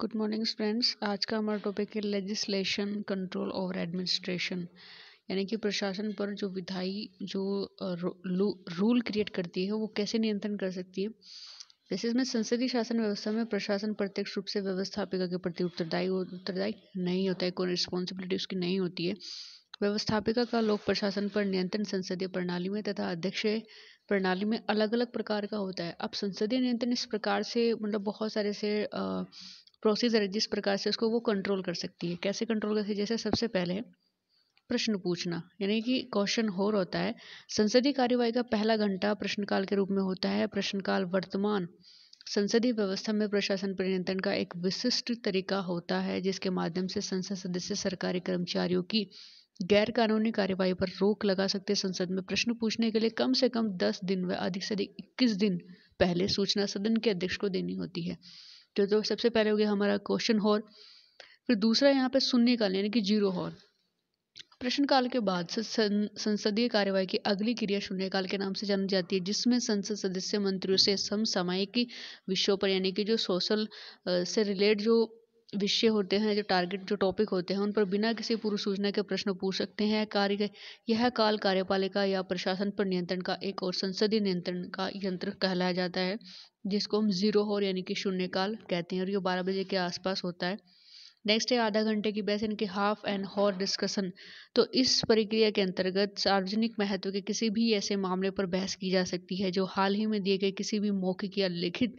Good morning friends आज का हमारा टॉपिक है लेजिस्लेशन कंट्रोल ओवर एडमिनिस्ट्रेशन यानी कि प्रशासन पर जो विधाई जो रूल क्रिएट करती है वो कैसे नियंत्रण कर सकती है वैसे इसमें संसदीय शासन व्यवस्था में प्रशासन प्रत्यक्ष रूप से व्यवस्थापिका के प्रति उत्तरदायी उत्तरदायी नहीं होता है कोई रिस्पॉन्सिबिलिटी उसकी नहीं होती है व्यवस्थापिका का लोक प्रशासन पर नियंत्रण संसदीय प्रणाली में तथा अध्यक्ष प्रणाली में अलग अलग प्रकार का होता है अब संसदीय नियंत्रण इस प्रकार से मतलब बहुत सारे से प्रोसीजर है जिस प्रकार से उसको वो कंट्रोल कर सकती है कैसे कंट्रोल कर सकती है जैसे सबसे पहले प्रश्न पूछना यानी कि क्वेश्चन हो होता है संसदीय कार्यवाही का पहला घंटा प्रश्नकाल के रूप में होता है प्रश्नकाल वर्तमान संसदीय व्यवस्था में प्रशासन पर नियंत्रण का एक विशिष्ट तरीका होता है जिसके माध्यम से संसद सदस्य सरकारी कर्मचारियों की गैर कानूनी कार्यवाही पर रोक लगा सकते संसद में प्रश्न पूछने के लिए कम से कम दस दिन व अधिक से अधिक इक्कीस दिन पहले सूचना सदन के अध्यक्ष को देनी होती है जो तो, तो सबसे पहले हो गया हमारा क्वेश्चन हॉर फिर दूसरा यहाँ पे सुनने काल यानी कि जीरो हॉर प्रश्नकाल के बाद संसदीय कार्यवाही की अगली क्रिया शून्यकाल के नाम से जानी जाती है जिसमें संसद सदस्य मंत्रियों से समसामयिक विषयों पर यानी कि जो सोशल से रिलेट जो विषय होते हैं जो टारगेट जो टॉपिक होते हैं उन पर बिना किसी पूर्व सूचना के प्रश्न पूछ सकते हैं कार्य यह काल कार्यपालिका या प्रशासन पर नियंत्रण का एक और संसदीय नियंत्रण का यंत्र कहलाया जाता है जिसको हम जीरो हॉर यानी कि शून्यकाल कहते हैं और ये बारह बजे के आसपास होता है नेक्स्ट है आधा घंटे की बहस इनके हाफ एंड हॉर डिस्कशन तो इस प्रक्रिया के अंतर्गत सार्वजनिक महत्व के किसी भी ऐसे मामले पर बहस की जा सकती है जो हाल ही में दिए गए किसी भी मौखिक या लिखित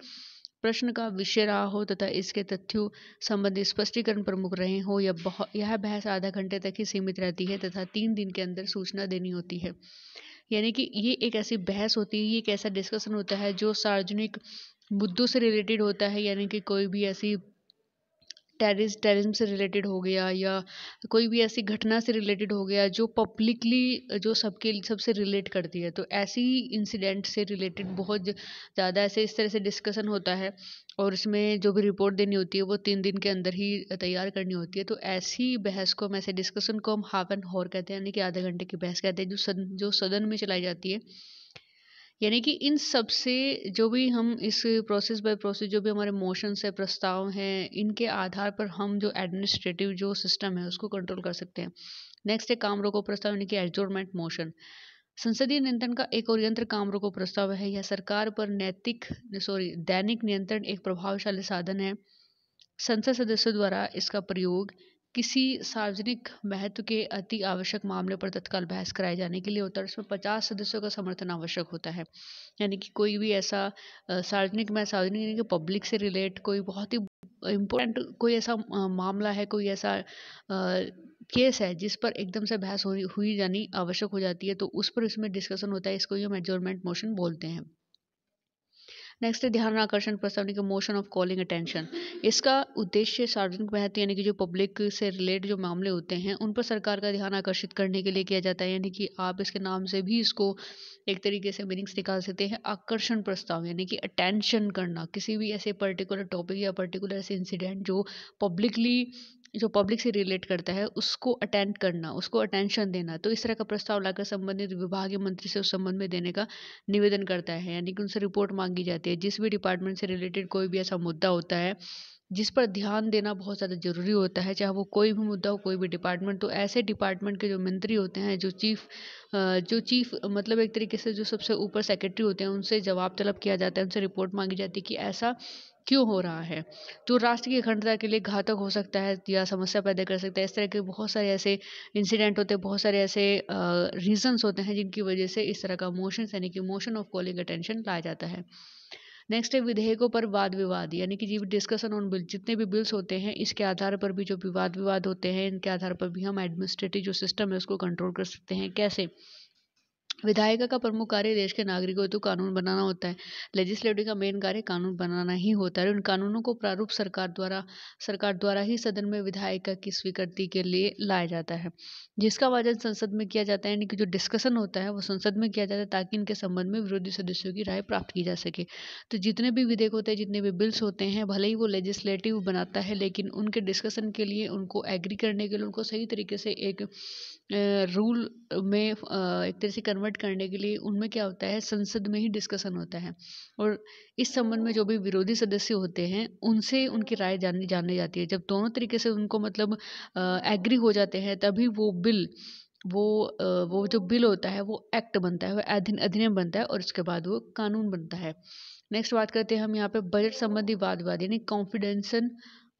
प्रश्न का विषय रहा हो तथा इसके तथ्यों संबंधी स्पष्टीकरण प्रमुख रहे हों या बहुत यह बहस आधा घंटे तक ही सीमित रहती है तथा तीन दिन के अंदर सूचना देनी होती है यानी कि ये एक ऐसी बहस होती है ये एक ऐसा डिस्कशन होता है जो सार्वजनिक मुद्दों से रिलेटेड होता है यानी कि कोई भी ऐसी टेरिस टेरिज्म से रिलेटेड हो गया या कोई भी ऐसी घटना से रिलेटेड हो गया जो पब्लिकली जो सबके सबसे रिलेट करती है तो ऐसी इंसिडेंट से रिलेटेड बहुत ज़्यादा ऐसे इस तरह से डिस्कसन होता है और उसमें जो भी रिपोर्ट देनी होती है वो तीन दिन के अंदर ही तैयार करनी होती है तो ऐसी बहस को हम ऐसे डिस्कसन को हम हाफ एंड हॉर कहते हैं यानी कि आधे घंटे की बहस कहते हैं जो सदन जो सदन में चलाई जाती है यानी कि इन सब से जो भी हम इस प्रोसेस बाय प्रोसेस जो भी हमारे मोशंस है प्रस्ताव हैं इनके आधार पर हम जो एडमिनिस्ट्रेटिव जो सिस्टम है उसको कंट्रोल कर सकते हैं नेक्स्ट है काम रोको प्रस्ताव यानी कि एडजोरमेंट मोशन संसदीय नियंत्रण का एक और यंत्र काम रोको प्रस्ताव है यह सरकार पर नैतिक सॉरी दैनिक नियंत्रण एक प्रभावशाली साधन है संसद सदस्यों द्वारा इसका प्रयोग किसी सार्वजनिक महत्व के अति आवश्यक मामले पर तत्काल बहस कराए जाने के लिए होता है उसमें पचास सदस्यों का समर्थन आवश्यक होता है यानी कि कोई भी ऐसा सार्वजनिक मैं सार्वजनिक यानी कि पब्लिक से रिलेट कोई बहुत ही इम्पोर्टेंट कोई ऐसा मामला है कोई ऐसा केस है जिस पर एकदम से बहस हो हुई जानी आवश्यक हो जाती है तो उस पर इसमें डिस्कशन होता है इसको ही हम एडजोरमेंट मोशन बोलते हैं नेक्स्ट है ध्यान आकर्षण कि मोशन ऑफ कॉलिंग अटेंशन इसका उद्देश्य सार्वजनिक महत्व यानी कि जो पब्लिक से रिलेट जो मामले होते हैं उन पर सरकार का ध्यान आकर्षित करने के लिए किया जाता है यानी कि आप इसके नाम से भी इसको एक तरीके से मीनिंग्स निकाल सकते हैं आकर्षण प्रस्ताव यानी कि अटेंशन करना किसी भी ऐसे पर्टिकुलर टॉपिक या पर्टिकुलर ऐसे इंसिडेंट जो पब्लिकली जो पब्लिक से रिलेट करता है उसको अटेंड करना उसको अटेंशन देना तो इस तरह का प्रस्ताव लाकर संबंधित विभागीय मंत्री से उस संबंध में देने का निवेदन करता है यानी कि उनसे रिपोर्ट मांगी जाती है जिस भी डिपार्टमेंट से रिलेटेड कोई भी ऐसा मुद्दा होता है जिस पर ध्यान देना बहुत ज़्यादा ज़रूरी होता है चाहे वो कोई भी मुद्दा हो कोई भी डिपार्टमेंट तो ऐसे डिपार्टमेंट के जो मंत्री होते हैं जो चीफ जो चीफ मतलब एक तरीके से जो सबसे ऊपर सेक्रेटरी होते हैं उनसे जवाब तलब किया जाता है उनसे रिपोर्ट मांगी जाती है कि ऐसा क्यों हो रहा है जो तो राष्ट्र की अखंडता के लिए घातक हो सकता है या समस्या पैदा कर सकता है इस तरह के बहुत सारे ऐसे इंसिडेंट होते हैं बहुत सारे ऐसे रीजंस होते हैं जिनकी वजह से इस तरह का मोशन यानी कि मोशन ऑफ कॉलिंग अटेंशन लाया जाता है नेक्स्ट है विधेयकों पर वाद विवाद यानी कि जी डिस्कशन ऑन बिल जितने भी बिल्स होते हैं इसके आधार पर भी जो विवाद विवाद होते हैं इनके आधार पर भी हम एडमिनिस्ट्रेटिव जो सिस्टम है उसको कंट्रोल कर सकते हैं कैसे विधायिका का प्रमुख कार्य देश के नागरिकों हेतु कानून बनाना होता है लेजिस्लेटिव का मेन कार्य कानून बनाना ही होता है उन कानूनों को प्रारूप सरकार द्वारा सरकार द्वारा ही सदन में विधायिका की स्वीकृति के लिए लाया जाता है जिसका वजन संसद में किया जाता है यानी कि जो डिस्कशन होता है वो संसद में किया जाता है ताकि इनके संबंध में विरोधी सदस्यों की राय प्राप्त की जा सके तो जितने भी विधेयक होते हैं जितने भी बिल्स होते हैं भले ही वो लेजिस्लेटिव बनाता है लेकिन उनके डिस्कशन के लिए उनको एग्री करने के लिए उनको सही तरीके से एक रूल में एक तरह से कन्वर्ट करने के लिए उनमें क्या होता है संसद में ही डिस्कसन होता है और इस संबंध में जो भी विरोधी सदस्य होते हैं उनसे उनकी राय जानी जानी जाती है जब दोनों तरीके से उनको मतलब एग्री हो जाते हैं तभी वो बिल वो वो जो बिल होता है वो एक्ट बनता है वो अधिनियम बनता है और उसके बाद वो कानून बनता है नेक्स्ट बात करते हैं हम यहाँ पे बजट संबंधी वाद वाद यानी कॉन्फिडेंशन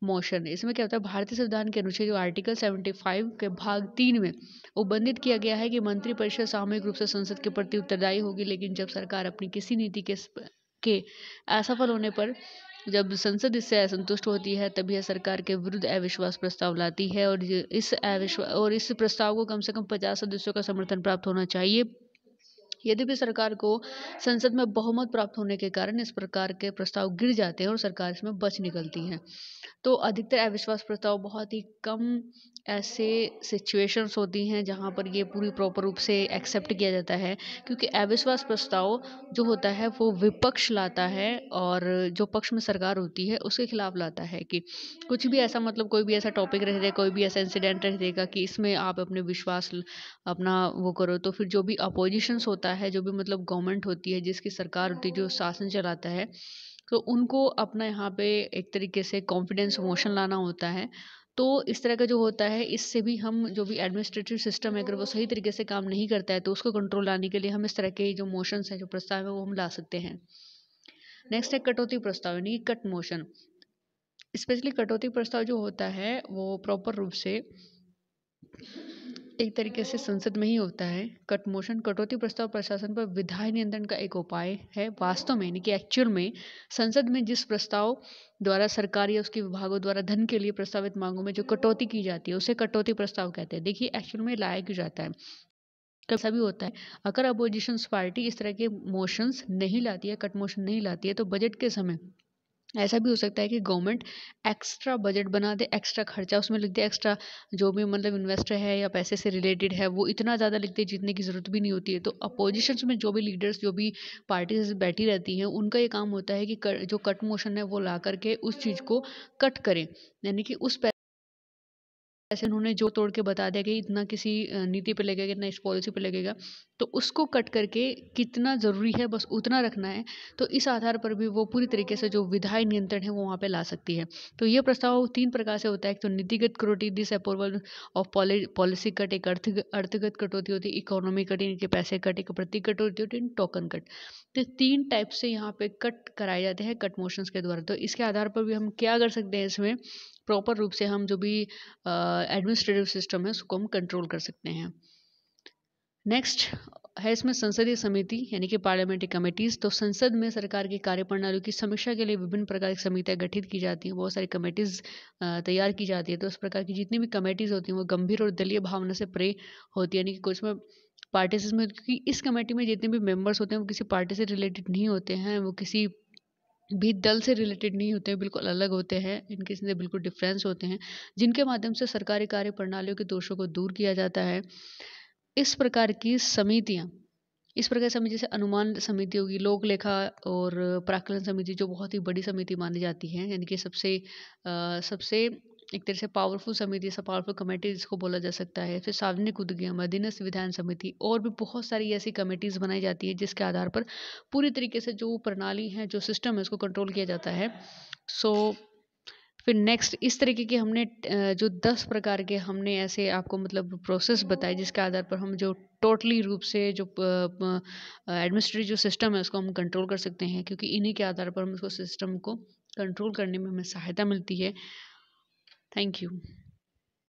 मोशन इसमें क्या होता है भारतीय संविधान के अनुच्छेद आर्टिकल 75 के भाग तीन में उपबंधित किया गया है कि मंत्रिपरिषद सामूहिक रूप से संसद के प्रति उत्तरदायी होगी लेकिन जब सरकार अपनी किसी नीति के के असफल होने पर जब संसद इससे असंतुष्ट होती है तभी यह सरकार के विरुद्ध अविश्वास प्रस्ताव लाती है और इस अविश्वास और इस प्रस्ताव को कम से कम पचास सदस्यों का समर्थन प्राप्त होना चाहिए यदि भी सरकार को संसद में बहुमत प्राप्त होने के कारण इस प्रकार के प्रस्ताव गिर जाते हैं और सरकार इसमें बच निकलती है तो अधिकतर अविश्वास प्रस्ताव बहुत ही कम ऐसे सिचुएशंस होती हैं जहाँ पर ये पूरी प्रॉपर रूप से एक्सेप्ट किया जाता है क्योंकि अविश्वास प्रस्ताव जो होता है वो विपक्ष लाता है और जो पक्ष में सरकार होती है उसके खिलाफ लाता है कि कुछ भी ऐसा मतलब कोई भी ऐसा टॉपिक रह जाए कोई भी ऐसा इंसिडेंट रह जाएगा कि इसमें आप अपने विश्वास अपना वो करो तो फिर जो भी अपोजिशंस होता होता है जो भी मतलब गवर्नमेंट होती है जिसकी सरकार होती है जो शासन चलाता है तो उनको अपना यहाँ पे एक तरीके से कॉन्फिडेंस मोशन लाना होता है तो इस तरह का जो होता है इससे भी हम जो भी एडमिनिस्ट्रेटिव सिस्टम है अगर वो सही तरीके से काम नहीं करता है तो उसको कंट्रोल लाने के लिए हम इस तरह के जो मोशंस हैं जो प्रस्ताव है वो हम ला सकते हैं नेक्स्ट है कटौती प्रस्ताव यानी कट मोशन स्पेशली कटौती प्रस्ताव जो होता है वो प्रॉपर रूप से एक तरीके से संसद में ही होता है कट मोशन कटौती प्रस्ताव प्रशासन पर विधायी नियंत्रण का एक उपाय है वास्तव में यानी कि एक्चुअल में संसद में जिस प्रस्ताव द्वारा सरकार या उसके विभागों द्वारा धन के लिए प्रस्तावित मांगों में जो कटौती की जाती है उसे कटौती प्रस्ताव कहते हैं देखिए एक्चुअल में लाया क्यों जाता है कैसा भी होता है अगर अपोजिशन पार्टी इस तरह के मोशंस नहीं लाती है कट मोशन नहीं लाती है तो बजट के समय ऐसा भी हो सकता है कि गवर्नमेंट एक्स्ट्रा बजट बना दे एक्स्ट्रा खर्चा उसमें लिख दे एक्स्ट्रा जो भी मतलब इन्वेस्टर है या पैसे से रिलेटेड है वो इतना ज़्यादा लिखते हैं जितने की ज़रूरत भी नहीं होती है तो अपोजिशन में जो भी लीडर्स जो भी पार्टीज बैठी रहती हैं उनका ये काम होता है कि कर, जो कट मोशन है वो ला करके उस चीज़ को कट करें यानी कि उस ऐसे उन्होंने जो तोड़ के बता दिया कि इतना किसी नीति पे लगेगा इतना इस पॉलिसी पे लगेगा तो उसको कट करके कितना ज़रूरी है बस उतना रखना है तो इस आधार पर भी वो पूरी तरीके से जो विधायी नियंत्रण है वो वहाँ पे ला सकती है तो ये प्रस्ताव तीन प्रकार से होता है एक तो नीतिगत कटौती disapproval of policy cut एक अर्थ अर्थगत कटौती होती है इकोनॉमी कट इनके पैसे कट एक प्रति कटौती होती है टोकन कट तो तीन टाइप से यहाँ पे कट कराए जाते हैं कट मोशंस के द्वारा तो इसके आधार पर भी हम क्या कर सकते हैं इसमें प्रॉपर रूप से हम जो भी एडमिनिस्ट्रेटिव सिस्टम है उसको हम कंट्रोल कर सकते हैं नेक्स्ट है इसमें संसदीय समिति यानी कि पार्लियामेंट्री कमेटीज़ तो संसद में सरकार की कार्यप्रणाली की समीक्षा के लिए विभिन्न प्रकार की समितियाँ गठित की जाती हैं बहुत सारी कमेटीज़ तैयार की जाती है तो उस प्रकार की जितनी भी कमेटीज़ होती हैं वो गंभीर और दलीय भावना से परे होती है यानी कि कुछ में पार्टी से क्योंकि इस कमेटी में जितने भी मेंबर्स होते हैं वो किसी पार्टी से रिलेटेड नहीं होते हैं वो किसी भी दल से रिलेटेड नहीं होते हैं बिल्कुल अलग होते हैं इनके से बिल्कुल डिफरेंस होते हैं जिनके माध्यम से सरकारी कार्य प्रणालियों के दोषों को दूर किया जाता है इस प्रकार की समितियाँ इस प्रकार समिति जैसे अनुमान समिति होगी लोक लेखा और प्राकलन समिति जो बहुत ही बड़ी समिति मानी जाती है यानी कि सबसे सबसे एक तरह से पावरफुल समिति ऐसा पावरफुल कमेटी जिसको बोला जा सकता है फिर सार्वजनिक उद्यम अधीनस्थ विधान समिति और भी बहुत सारी ऐसी कमेटीज़ बनाई जाती है जिसके आधार पर पूरी तरीके से जो प्रणाली है जो सिस्टम है उसको कंट्रोल किया जाता है सो फिर नेक्स्ट इस तरीके के हमने जो दस प्रकार के हमने ऐसे आपको मतलब प्रोसेस बताए जिसके आधार पर हम जो टोटली रूप से जो एडमिनिस्ट्रेटिव जो सिस्टम है उसको हम कंट्रोल कर सकते हैं क्योंकि इन्हीं के आधार पर हम उसको सिस्टम को कंट्रोल करने में हमें सहायता मिलती है Thank you.